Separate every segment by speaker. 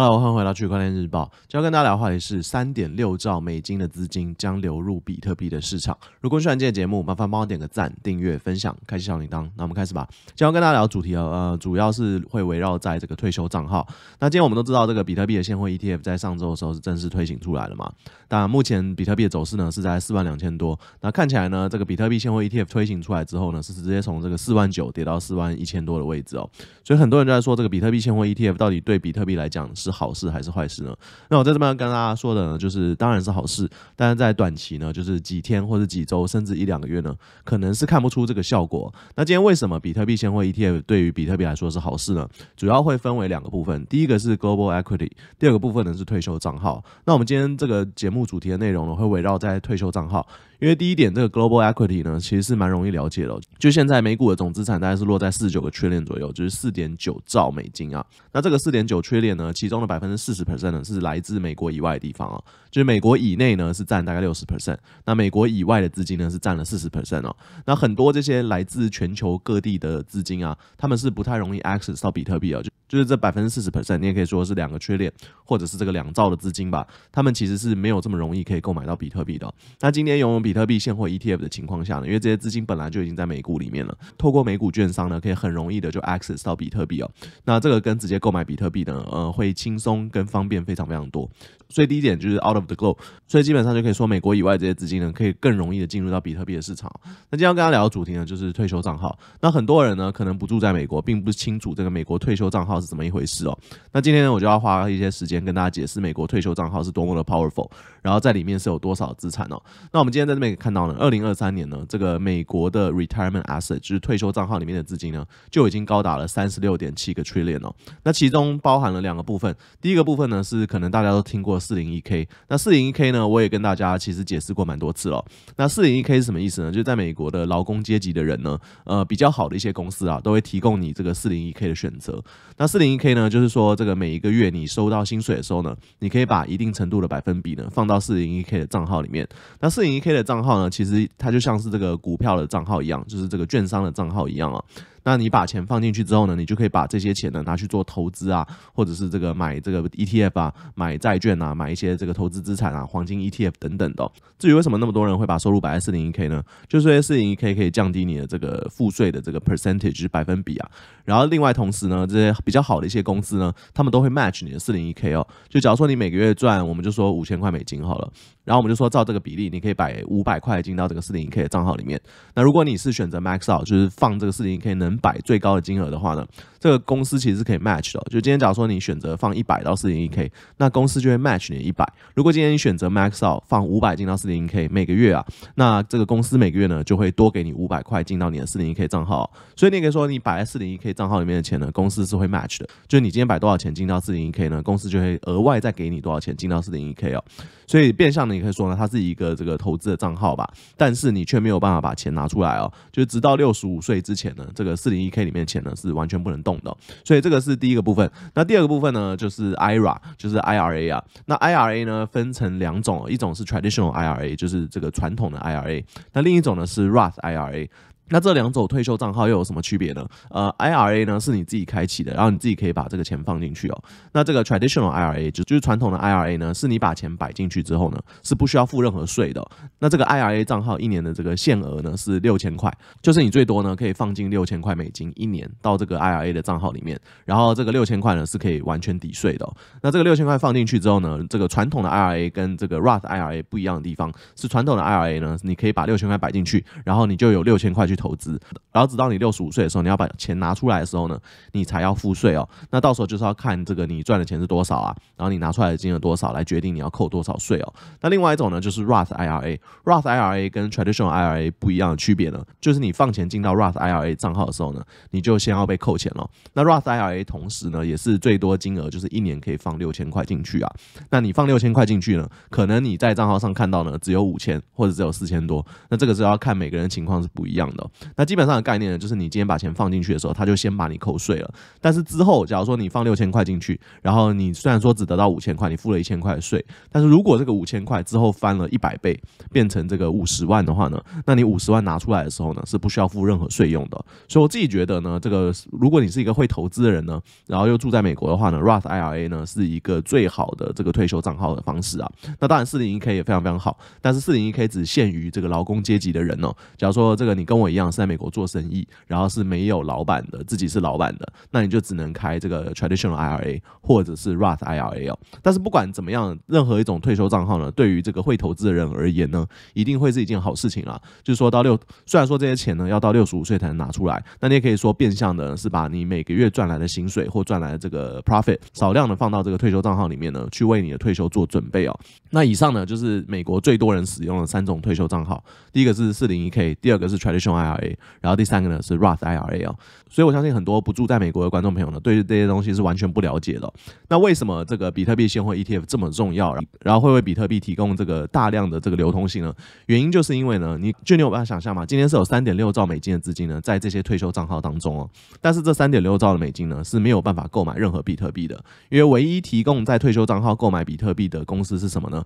Speaker 1: Hello，欢迎回到区块链日报。今天跟大家聊的话题是三点六兆美金的资金将流入比特币的市场。如果喜欢今天的节目，麻烦帮我点个赞、订阅、分享、开启小铃铛。那我们开始吧。今天跟大家聊主题啊，呃，主要是会围绕在这个退休账号。那今天我们都知道，这个比特币的现货 ETF 在上周的时候是正式推行出来了嘛？当然，目前比特币的走势呢是在四万两千多。那看起来呢，这个比特币现货 ETF 推行出来之后呢，是直接从这个四万九跌到四万一千多的位置哦。所以很多人在说，这个比特币现货 ETF 到底对比特币来讲是？是好事还是坏事呢？那我在这边跟大家说的，呢，就是当然是好事，但是在短期呢，就是几天或者几周，甚至一两个月呢，可能是看不出这个效果。那今天为什么比特币现货 ETF 对于比特币来说是好事呢？主要会分为两个部分，第一个是 Global Equity，第二个部分呢是退休账号。那我们今天这个节目主题的内容呢，会围绕在退休账号。因为第一点，这个 global equity 呢，其实是蛮容易了解的。就现在美股的总资产大概是落在四十九个缺点左右，就是四点九兆美金啊。那这个四点九缺点呢，其中的百分之四十 percent 呢，是来自美国以外的地方啊。就是美国以内呢，是占大概六十 percent，那美国以外的资金呢，是占了四十 percent 哦。那很多这些来自全球各地的资金啊，他们是不太容易 access 到比特币啊，就就是这百分之四十 percent，你也可以说是两个缺点，或者是这个两兆的资金吧。他们其实是没有这么容易可以购买到比特币的。那今天有用。比特币现货 ETF 的情况下呢，因为这些资金本来就已经在美股里面了，透过美股券商呢，可以很容易的就 access 到比特币哦。那这个跟直接购买比特币呢，呃，会轻松跟方便非常非常多。所以第一点就是 out of the go，所以基本上就可以说美国以外这些资金呢，可以更容易的进入到比特币的市场。那今天要跟大家聊的主题呢，就是退休账号。那很多人呢，可能不住在美国，并不清楚这个美国退休账号是怎么一回事哦。那今天呢，我就要花一些时间跟大家解释美国退休账号是多么的 powerful，然后在里面是有多少资产哦。那我们今天在这边看到了，二零二三年呢，这个美国的 retirement asset 就是退休账号里面的资金呢，就已经高达了三十六点七个 trillion 哦。那其中包含了两个部分，第一个部分呢是可能大家都听过四零一 k，那四零一 k 呢，我也跟大家其实解释过蛮多次了。那四零一 k 是什么意思呢？就是在美国的劳工阶级的人呢，呃，比较好的一些公司啊，都会提供你这个四零一 k 的选择。那四零一 k 呢，就是说这个每一个月你收到薪水的时候呢，你可以把一定程度的百分比呢放到四零一 k 的账号里面。那四零一 k 的账号呢，其实它就像是这个股票的账号一样，就是这个券商的账号一样啊。那你把钱放进去之后呢，你就可以把这些钱呢拿去做投资啊，或者是这个买这个 ETF 啊，买债券啊，买一些这个投资资产啊，黄金 ETF 等等的。至于为什么那么多人会把收入摆在四零一 k 呢？就是四零一 k 可以降低你的这个付税的这个 percentage 百分比啊。然后另外同时呢，这些比较好的一些公司呢，他们都会 match 你的四零一 k 哦。就假如说你每个月赚，我们就说五千块美金好了。然后我们就说，照这个比例，你可以摆五百块进到这个四零一 K 的账号里面。那如果你是选择 max out，就是放这个四零一 K 能摆最高的金额的话呢，这个公司其实是可以 match 的。就今天假如说你选择放一百到四零一 K，那公司就会 match 你一百。如果今天你选择 max out 放五百进到四零一 K，每个月啊，那这个公司每个月呢就会多给你五百块进到你的四零一 K 账号。所以你可以说，你摆在四零一 K 账号里面的钱呢，公司是会 match 的。就是你今天摆多少钱进到四零一 K 呢，公司就会额外再给你多少钱进到四零一 K 哦。所以变相的。也可以说呢，它是一个这个投资的账号吧，但是你却没有办法把钱拿出来哦，就是直到六十五岁之前呢，这个四零一 k 里面钱呢是完全不能动的，所以这个是第一个部分。那第二个部分呢，就是 IRA，就是 IRA 啊。那 IRA 呢分成两种，一种是 Traditional IRA，就是这个传统的 IRA，那另一种呢是 Roth IRA。那这两种退休账号又有什么区别呢？呃，IRA 呢是你自己开启的，然后你自己可以把这个钱放进去哦。那这个 traditional IRA 就就是传统的 IRA 呢，是你把钱摆进去之后呢，是不需要付任何税的。那这个 IRA 账号一年的这个限额呢是六千块，就是你最多呢可以放进六千块美金一年到这个 IRA 的账号里面，然后这个六千块呢是可以完全抵税的。那这个六千块放进去之后呢，这个传统的 IRA 跟这个 Roth IRA 不一样的地方是传统的 IRA 呢，你可以把六千块摆进去，然后你就有六千块去。投资，然后直到你六十五岁的时候，你要把钱拿出来的时候呢，你才要付税哦。那到时候就是要看这个你赚的钱是多少啊，然后你拿出来的金额多少，来决定你要扣多少税哦。那另外一种呢，就是 Roth IRA。Roth IRA 跟 Traditional IRA 不一样的区别呢，就是你放钱进到 Roth IRA 账号的时候呢，你就先要被扣钱了。那 Roth IRA 同时呢，也是最多金额就是一年可以放六千块进去啊。那你放六千块进去呢，可能你在账号上看到呢，只有五千或者只有四千多，那这个是要看每个人情况是不一样的。那基本上的概念呢，就是你今天把钱放进去的时候，他就先把你扣税了。但是之后，假如说你放六千块进去，然后你虽然说只得到五千块，你付了一千块的税，但是如果这个五千块之后翻了一百倍，变成这个五十万的话呢，那你五十万拿出来的时候呢，是不需要付任何税用的。所以我自己觉得呢，这个如果你是一个会投资的人呢，然后又住在美国的话呢，Roth IRA 呢是一个最好的这个退休账号的方式啊。那当然，四零一 K 也非常非常好，但是四零一 K 只限于这个劳工阶级的人哦。假如说这个你跟我一像是在美国做生意，然后是没有老板的，自己是老板的，那你就只能开这个 Traditional IRA 或者是 Roth IRA 哦。但是不管怎么样，任何一种退休账号呢，对于这个会投资的人而言呢，一定会是一件好事情啊。就是说到六，虽然说这些钱呢要到六十五岁才能拿出来，那你也可以说变相的是把你每个月赚来的薪水或赚来的这个 profit 少量的放到这个退休账号里面呢，去为你的退休做准备哦。那以上呢就是美国最多人使用的三种退休账号，第一个是四零一 K，第二个是 Traditional IRA。IRA，然后第三个呢是 Roth IRA 哦，所以我相信很多不住在美国的观众朋友呢，对于这些东西是完全不了解的。那为什么这个比特币现货 ETF 这么重要，然后会为比特币提供这个大量的这个流通性呢？原因就是因为呢，你就你有办法想象吗？今天是有三点六兆美金的资金呢，在这些退休账号当中哦，但是这三点六兆的美金呢是没有办法购买任何比特币的，因为唯一提供在退休账号购买比特币的公司是什么呢？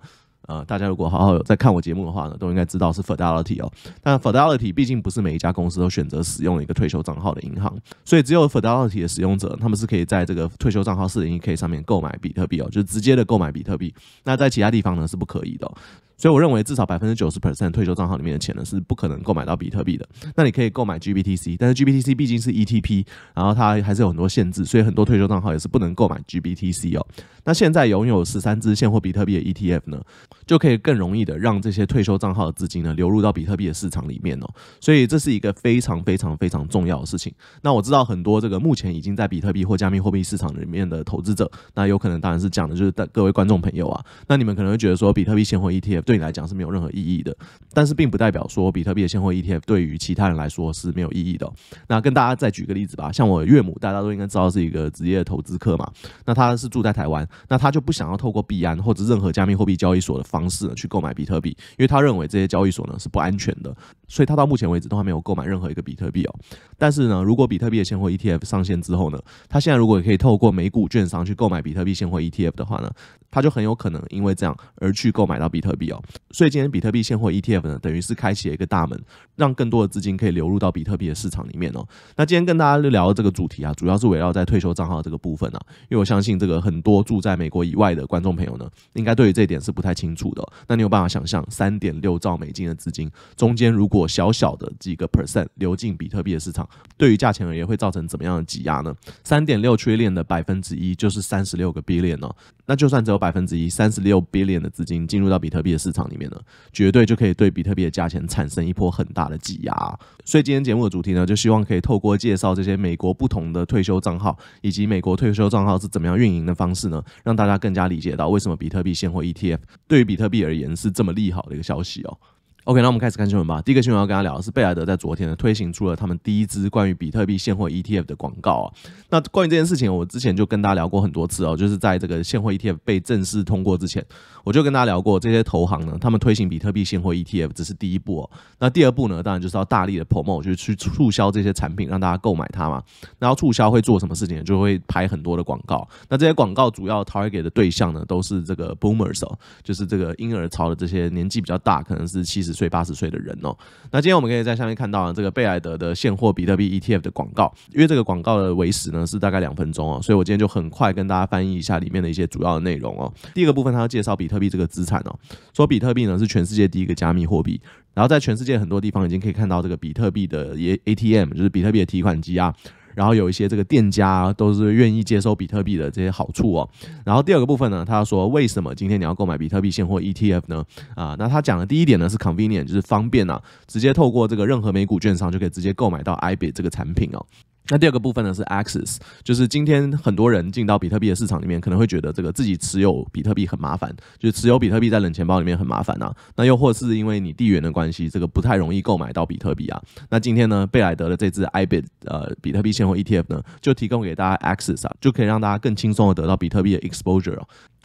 Speaker 1: 呃，大家如果好好在看我节目的话呢，都应该知道是 Fidelity 哦。但 Fidelity 毕竟不是每一家公司都选择使用一个退休账号的银行，所以只有 Fidelity 的使用者，他们是可以在这个退休账号四零一 k 上面购买比特币哦，就是直接的购买比特币。那在其他地方呢是不可以的。所以我认为，至少百分之九十 percent 退休账号里面的钱呢，是不可能购买到比特币的。那你可以购买 g b t c 但是 g b t c 毕竟是 ETP，然后它还是有很多限制，所以很多退休账号也是不能购买 g b t c 哦。那现在拥有十三只现货比特币的 ETF 呢，就可以更容易的让这些退休账号的资金呢流入到比特币的市场里面哦。所以这是一个非常非常非常重要的事情。那我知道很多这个目前已经在比特币或加密货币市场里面的投资者，那有可能当然是讲的就是各位观众朋友啊，那你们可能会觉得说，比特币现货 ETF。对你来讲是没有任何意义的，但是并不代表说比特币的现货 ETF 对于其他人来说是没有意义的。那跟大家再举个例子吧，像我岳母，大家都应该知道是一个职业投资客嘛，那他是住在台湾，那他就不想要透过币安或者任何加密货币交易所的方式去购买比特币，因为他认为这些交易所呢是不安全的。所以他到目前为止都还没有购买任何一个比特币哦。但是呢，如果比特币的现货 ETF 上线之后呢，他现在如果可以透过美股券商去购买比特币现货 ETF 的话呢，他就很有可能因为这样而去购买到比特币哦。所以今天比特币现货 ETF 呢，等于是开启了一个大门，让更多的资金可以流入到比特币的市场里面哦。那今天跟大家聊的这个主题啊，主要是围绕在退休账号这个部分啊，因为我相信这个很多住在美国以外的观众朋友呢，应该对于这一点是不太清楚的。那你有办法想象三点六兆美金的资金中间如果小小的几个 percent 流进比特币的市场，对于价钱而言会造成怎么样的挤压呢？三点六区链的百分之一就是三十六个 billion 哦，那就算只有百分之一，三十六 billion 的资金进入到比特币的市场里面呢，绝对就可以对比特币的价钱产生一波很大的挤压。所以今天节目的主题呢，就希望可以透过介绍这些美国不同的退休账号，以及美国退休账号是怎么样运营的方式呢，让大家更加理解到为什么比特币现货 ETF 对于比特币而言是这么利好的一个消息哦。OK，那我们开始看新闻吧。第一个新闻要跟大家聊的是，贝莱德在昨天呢推行出了他们第一支关于比特币现货 ETF 的广告啊。那关于这件事情，我之前就跟大家聊过很多次哦。就是在这个现货 ETF 被正式通过之前，我就跟大家聊过，这些投行呢，他们推行比特币现货 ETF 只是第一步哦。那第二步呢，当然就是要大力的 promo 去去促销这些产品，让大家购买它嘛。然后促销会做什么事情？就会拍很多的广告。那这些广告主要 target 的对象呢，都是这个 boomers 哦，就是这个婴儿潮的这些年纪比较大，可能是七十。岁八十岁的人哦，那今天我们可以在下面看到这个贝莱德的现货比特币 ETF 的广告，因为这个广告的时持呢是大概两分钟哦，所以我今天就很快跟大家翻译一下里面的一些主要的内容哦。第一个部分，他要介绍比特币这个资产哦，说比特币呢是全世界第一个加密货币，然后在全世界很多地方已经可以看到这个比特币的 ATM，就是比特币的提款机啊。然后有一些这个店家都是愿意接收比特币的这些好处哦。然后第二个部分呢，他说为什么今天你要购买比特币现货 ETF 呢？啊，那他讲的第一点呢是 convenient，就是方便啊，直接透过这个任何美股券商就可以直接购买到 iBit 这个产品哦。那第二个部分呢是 access，就是今天很多人进到比特币的市场里面，可能会觉得这个自己持有比特币很麻烦，就是持有比特币在冷钱包里面很麻烦呐。那又或是因为你地缘的关系，这个不太容易购买到比特币啊。那今天呢，贝莱德的这支 iBit 呃比特币现货 ETF 呢，就提供给大家 access，就可以让大家更轻松的得到比特币的 exposure。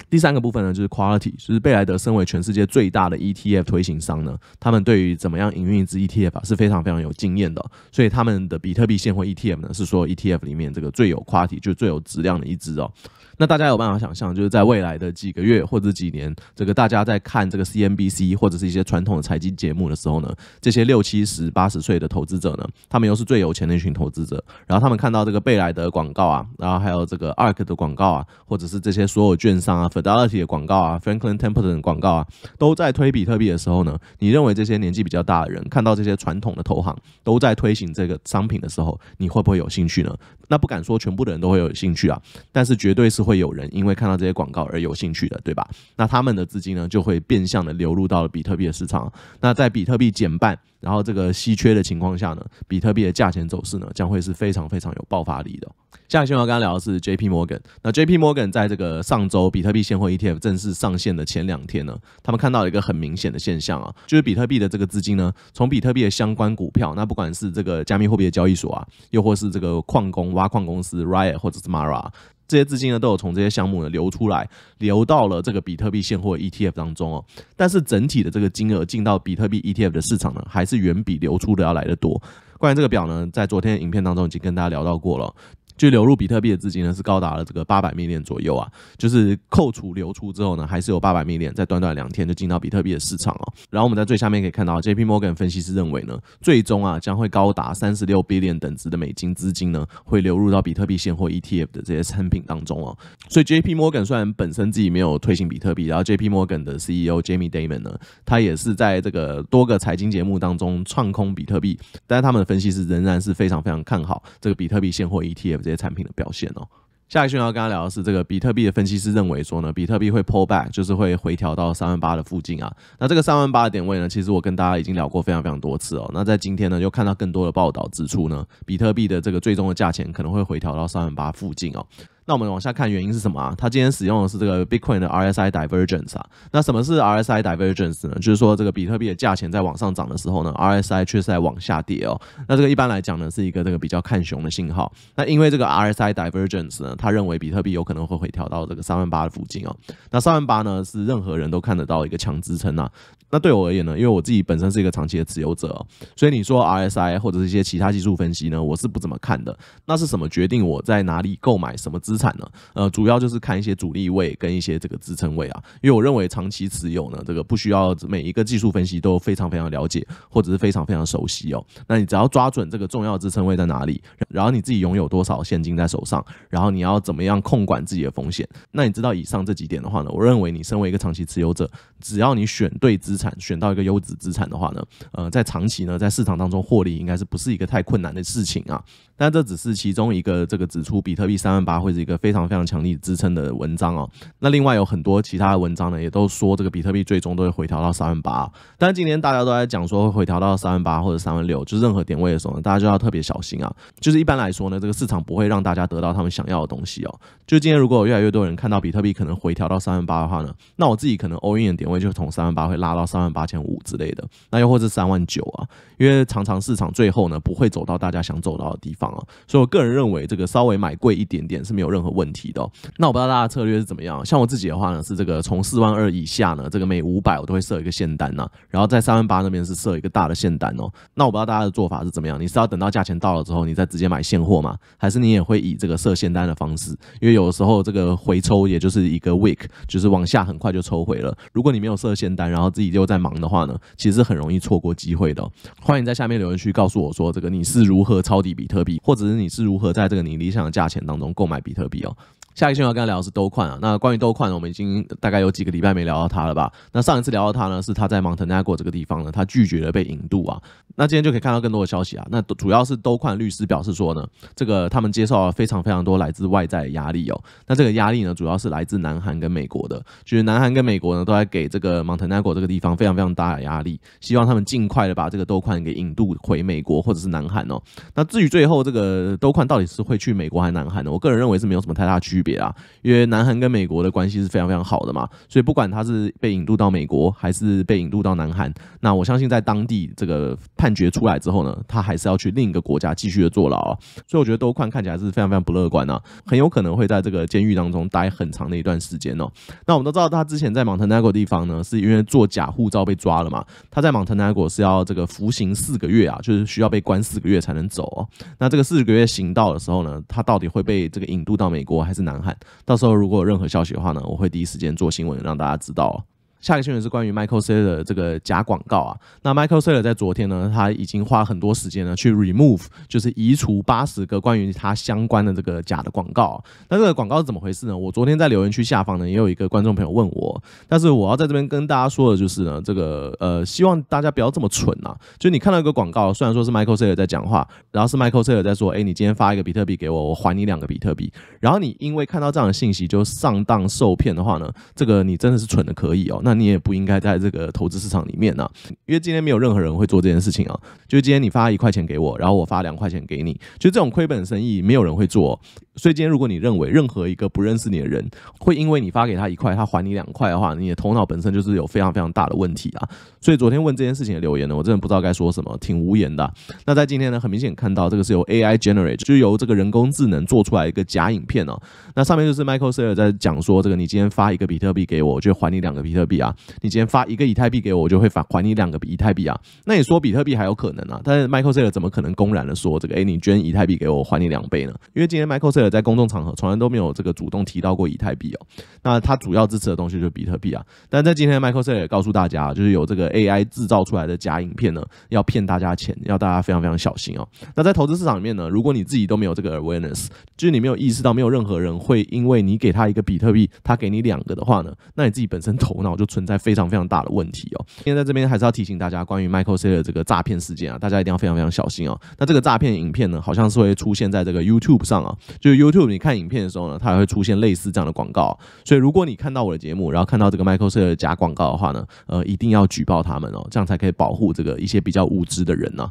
Speaker 1: 第三个部分呢，就是 quality，就是贝莱德身为全世界最大的 ETF 推行商呢，他们对于怎么样营运一支 ETF 是非常非常有经验的，所以他们的比特币现货 ETF 呢，是说 ETF 里面这个最有 quality 就最有质量的一支哦。那大家有办法想象，就是在未来的几个月或者几年，这个大家在看这个 CNBC 或者是一些传统的财经节目的时候呢，这些六七十、八十岁的投资者呢，他们又是最有钱一群投资者，然后他们看到这个贝莱德广告啊，然后还有这个 Ark 的广告啊，或者是这些所有券商啊、Fidelity 的广告啊、Franklin Templeton 的广告啊，都在推比特币的时候呢，你认为这些年纪比较大的人看到这些传统的投行都在推行这个商品的时候，你会不会有兴趣呢？那不敢说全部的人都会有兴趣啊，但是绝对是会有人因为看到这些广告而有兴趣的，对吧？那他们的资金呢，就会变相的流入到了比特币的市场。那在比特币减半，然后这个稀缺的情况下呢，比特币的价钱走势呢，将会是非常非常有爆发力的。一关新要跟大家聊的是 J P Morgan。那 J P Morgan 在这个上周比特币现货 E T F 正式上线的前两天呢，他们看到了一个很明显的现象啊，就是比特币的这个资金呢，从比特币的相关股票，那不管是这个加密货币的交易所啊，又或是这个矿工挖矿公司 Riot 或者是 Mara，这些资金呢，都有从这些项目呢流出来，流到了这个比特币现货 E T F 当中哦。但是整体的这个金额进到比特币 E T F 的市场呢，还是远比流出的要来的多。关于这个表呢，在昨天的影片当中已经跟大家聊到过了。就流入比特币的资金呢，是高达了这个八百 million 左右啊，就是扣除流出之后呢，还是有八百 million 在短短两天就进到比特币的市场哦。然后我们在最下面可以看到，J.P.Morgan 分析师认为呢，最终啊将会高达三十六 billion 等值的美金资金呢，会流入到比特币现货 ETF 的这些产品当中哦。所以 J.P.Morgan 虽然本身自己没有推行比特币，然后 J.P.Morgan 的 CEO Jamie Dimon 呢，他也是在这个多个财经节目当中创空比特币，但是他们的分析师仍然是非常非常看好这个比特币现货 ETF。这些产品的表现哦。下一讯跟大家聊的是这个比特币的分析师认为说呢，比特币会 pull back，就是会回调到三万八的附近啊。那这个三万八的点位呢，其实我跟大家已经聊过非常非常多次哦。那在今天呢，又看到更多的报道指出呢，比特币的这个最终的价钱可能会回调到三万八附近哦。那我们往下看原因是什么啊？它今天使用的是这个 Bitcoin 的 RSI Divergence 啊。那什么是 RSI Divergence 呢？就是说这个比特币的价钱在往上涨的时候呢，RSI 却在往下跌哦。那这个一般来讲呢，是一个这个比较看熊的信号。那因为这个 RSI Divergence 呢，他认为比特币有可能会回调到这个三万八的附近哦。那三万八呢，是任何人都看得到一个强支撑啊。那对我而言呢，因为我自己本身是一个长期的持有者，哦，所以你说 RSI 或者是一些其他技术分析呢，我是不怎么看的。那是什么决定我在哪里购买什么资？资产呢？呃，主要就是看一些主力位跟一些这个支撑位啊。因为我认为长期持有呢，这个不需要每一个技术分析都非常非常了解或者是非常非常熟悉哦。那你只要抓准这个重要支撑位在哪里，然后你自己拥有多少现金在手上，然后你要怎么样控管自己的风险？那你知道以上这几点的话呢，我认为你身为一个长期持有者，只要你选对资产，选到一个优质资产的话呢，呃，在长期呢，在市场当中获利应该是不是一个太困难的事情啊？但这只是其中一个这个指出，比特币三万八或者。一个非常非常强力支撑的文章哦。那另外有很多其他的文章呢，也都说这个比特币最终都会回调到三万八。但是今天大家都在讲说会回调到三万八或者三万六，就是任何点位的时候呢，大家就要特别小心啊。就是一般来说呢，这个市场不会让大家得到他们想要的东西哦。就今天如果越来越多人看到比特币可能回调到三万八的话呢，那我自己可能欧 n 的点位就从三万八会拉到三万八千五之类的。那又或是三万九啊。因为常常市场最后呢不会走到大家想走到的地方啊。所以我个人认为这个稍微买贵一点点是没有任任何问题的，那我不知道大家策略是怎么样。像我自己的话呢，是这个从四万二以下呢，这个每五百我都会设一个限单呢，然后在三万八那边是设一个大的限单哦。那我不知道大家的做法是怎么样，你是要等到价钱到了之后，你再直接买现货吗？还是你也会以这个设限单的方式？因为有的时候这个回抽也就是一个 week，就是往下很快就抽回了。如果你没有设限单，然后自己又在忙的话呢，其实很容易错过机会的。欢迎在下面留言区告诉我说这个你是如何抄底比特币，或者是你是如何在这个你理想的价钱当中购买比特币。比哦，下一次我要跟他聊的是兜快啊。那关于兜快呢，我们已经大概有几个礼拜没聊到他了吧？那上一次聊到他呢，是他在芒特奈 o 这个地方呢，他拒绝了被引渡啊。那今天就可以看到更多的消息啊！那主要是都宽律师表示说呢，这个他们接受了非常非常多来自外在的压力哦。那这个压力呢，主要是来自南韩跟美国的，就是南韩跟美国呢都在给这个 m o n t 蒙 g 内 o 这个地方非常非常大的压力，希望他们尽快的把这个都宽给引渡回美国或者是南韩哦。那至于最后这个都宽到底是会去美国还是南韩呢？我个人认为是没有什么太大区别啊，因为南韩跟美国的关系是非常非常好的嘛，所以不管他是被引渡到美国还是被引渡到南韩，那我相信在当地这个判。判决出来之后呢，他还是要去另一个国家继续的坐牢啊，所以我觉得多宽看起来是非常非常不乐观啊，很有可能会在这个监狱当中待很长的一段时间哦。那我们都知道他之前在 m 特 n t 地方呢，是因为做假护照被抓了嘛，他在 m 特 n t 是要这个服刑四个月啊，就是需要被关四个月才能走哦。那这个四个月行到的时候呢，他到底会被这个引渡到美国还是南韩？到时候如果有任何消息的话呢，我会第一时间做新闻让大家知道。下一个新闻是关于 Michael Saylor 的这个假广告啊。那 Michael Saylor 在昨天呢，他已经花很多时间呢去 remove，就是移除八十个关于他相关的这个假的广告。那这个广告是怎么回事呢？我昨天在留言区下方呢也有一个观众朋友问我，但是我要在这边跟大家说的就是呢，这个呃，希望大家不要这么蠢啊。就你看到一个广告，虽然说是 Michael Saylor 在讲话，然后是 Michael Saylor 在说，哎，你今天发一个比特币给我，我还你两个比特币。然后你因为看到这样的信息就上当受骗的话呢，这个你真的是蠢的可以哦。那你也不应该在这个投资市场里面呢，因为今天没有任何人会做这件事情啊。就是今天你发一块钱给我，然后我发两块钱给你，就这种亏本生意没有人会做。所以今天如果你认为任何一个不认识你的人会因为你发给他一块，他还你两块的话，你的头脑本身就是有非常非常大的问题啊。所以昨天问这件事情的留言呢，我真的不知道该说什么，挺无言的。那在今天呢，很明显看到这个是由 AI generate，就是由这个人工智能做出来一个假影片哦。那上面就是 Michael s a y l r 在讲说，这个你今天发一个比特币给我，我就还你两个比特币。啊！你今天发一个以太币给我，我就会返还你两个以太币啊！那你说比特币还有可能啊？但是 Michael Saylor 怎么可能公然的说这个？哎，你捐以太币给我，还你两倍呢？因为今天 Michael Saylor 在公众场合从来都没有这个主动提到过以太币哦。那他主要支持的东西就是比特币啊。但在今天，Michael Saylor 告诉大家，就是有这个 AI 制造出来的假影片呢，要骗大家钱，要大家非常非常小心哦。那在投资市场里面呢，如果你自己都没有这个 awareness，就是你没有意识到，没有任何人会因为你给他一个比特币，他给你两个的话呢，那你自己本身头脑就。存在非常非常大的问题哦。今天在这边还是要提醒大家，关于 Michael C 的这个诈骗事件啊，大家一定要非常非常小心哦。那这个诈骗影片呢，好像是会出现在这个 YouTube 上啊。就 YouTube，你看影片的时候呢，它还会出现类似这样的广告。所以如果你看到我的节目，然后看到这个 Michael C 的假广告的话呢，呃，一定要举报他们哦，这样才可以保护这个一些比较无知的人呢。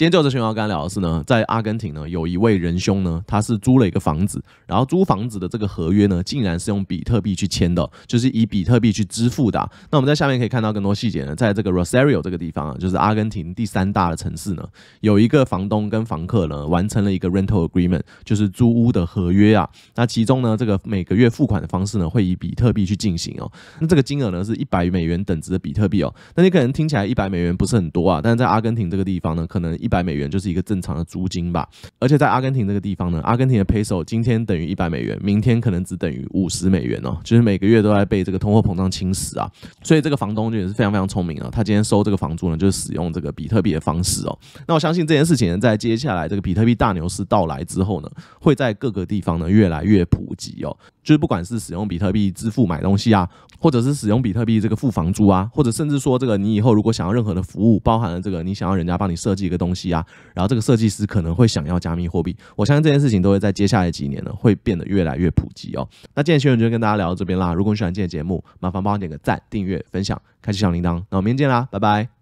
Speaker 1: 今天就这群要跟他聊的是呢，在阿根廷呢有一位仁兄呢，他是租了一个房子，然后租房子的这个合约呢，竟然是用比特币去签的，就是以比特币去支付的。那我们在下面可以看到更多细节呢，在这个 Rosario 这个地方啊，就是阿根廷第三大的城市呢，有一个房东跟房客呢完成了一个 rental agreement，就是租屋的合约啊。那其中呢，这个每个月付款的方式呢，会以比特币去进行哦。那这个金额呢是一百美元等值的比特币哦。那你可能听起来一百美元不是很多啊，但是在阿根廷这个地方呢，可能一百美元就是一个正常的租金吧，而且在阿根廷这个地方呢，阿根廷的 peso 今天等于一百美元，明天可能只等于五十美元哦，就是每个月都在被这个通货膨胀侵蚀啊，所以这个房东就也是非常非常聪明哦，他今天收这个房租呢，就是使用这个比特币的方式哦。那我相信这件事情在接下来这个比特币大牛市到来之后呢，会在各个地方呢越来越普及哦，就是不管是使用比特币支付买东西啊，或者是使用比特币这个付房租啊，或者甚至说这个你以后如果想要任何的服务，包含了这个你想要人家帮你设计一个东。东西啊，然后这个设计师可能会想要加密货币，我相信这件事情都会在接下来几年呢，会变得越来越普及哦。那今天新闻就跟大家聊到这边啦，如果你喜欢今天节目，麻烦帮我点个赞、订阅、分享、开启小铃铛，那我们明天见啦，拜拜。